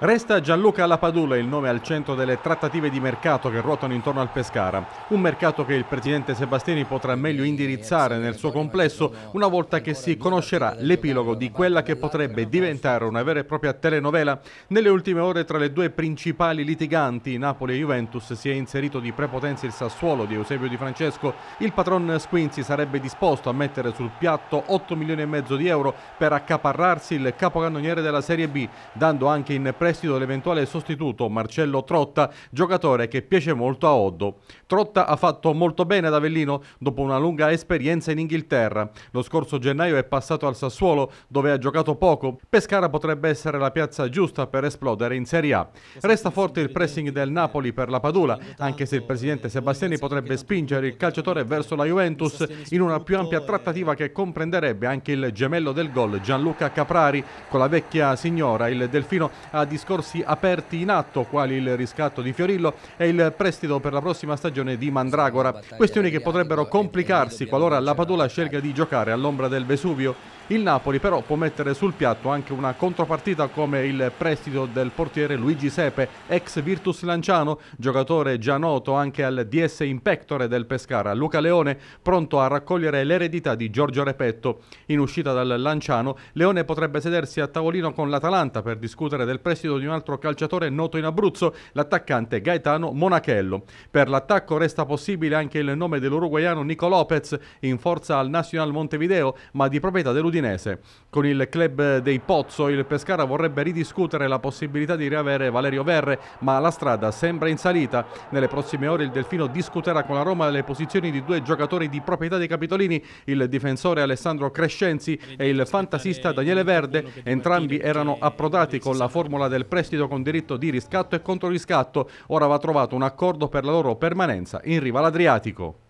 Resta Gianluca Lapadula il nome al centro delle trattative di mercato che ruotano intorno al Pescara, un mercato che il presidente Sebastiani potrà meglio indirizzare nel suo complesso una volta che si conoscerà l'epilogo di quella che potrebbe diventare una vera e propria telenovela. Nelle ultime ore tra le due principali litiganti, Napoli e Juventus, si è inserito di prepotenza il Sassuolo di Eusebio Di Francesco. Il patron Squinzi sarebbe disposto a mettere sul piatto 8 milioni e mezzo di euro per accaparrarsi il capocannoniere della Serie B, dando anche in prestito prestito l'eventuale sostituto Marcello Trotta, giocatore che piace molto a Oddo. Trotta ha fatto molto bene ad Avellino dopo una lunga esperienza in Inghilterra. Lo scorso gennaio è passato al Sassuolo dove ha giocato poco. Pescara potrebbe essere la piazza giusta per esplodere in Serie A. Resta forte il pressing del Napoli per la Padula, anche se il presidente Sebastiani potrebbe spingere il calciatore verso la Juventus in una più ampia trattativa che comprenderebbe anche il gemello del gol Gianluca Caprari. Con la vecchia signora il Delfino ha disposto discorsi aperti in atto, quali il riscatto di Fiorillo e il prestito per la prossima stagione di Mandragora, questioni che potrebbero complicarsi qualora la Padula scelga di giocare all'ombra del Vesuvio. Il Napoli però può mettere sul piatto anche una contropartita come il prestito del portiere Luigi Sepe, ex Virtus Lanciano, giocatore già noto anche al DS Impectore del Pescara. Luca Leone pronto a raccogliere l'eredità di Giorgio Repetto. In uscita dal Lanciano, Leone potrebbe sedersi a tavolino con l'Atalanta per discutere del prestito di un altro calciatore noto in Abruzzo, l'attaccante Gaetano Monachello. Per l'attacco resta possibile anche il nome dell'uruguaiano Nico Lopez, in forza al Nacional Montevideo, ma di proprietà dell'Udinese dell'Udinese. Con il club dei Pozzo il Pescara vorrebbe ridiscutere la possibilità di riavere Valerio Verre, ma la strada sembra in salita. Nelle prossime ore il Delfino discuterà con la Roma le posizioni di due giocatori di proprietà dei Capitolini, il difensore Alessandro Crescenzi e il fantasista Daniele Verde. Entrambi erano approdati con la formula del prestito con diritto di riscatto e controriscatto. Ora va trovato un accordo per la loro permanenza in riva all'Adriatico.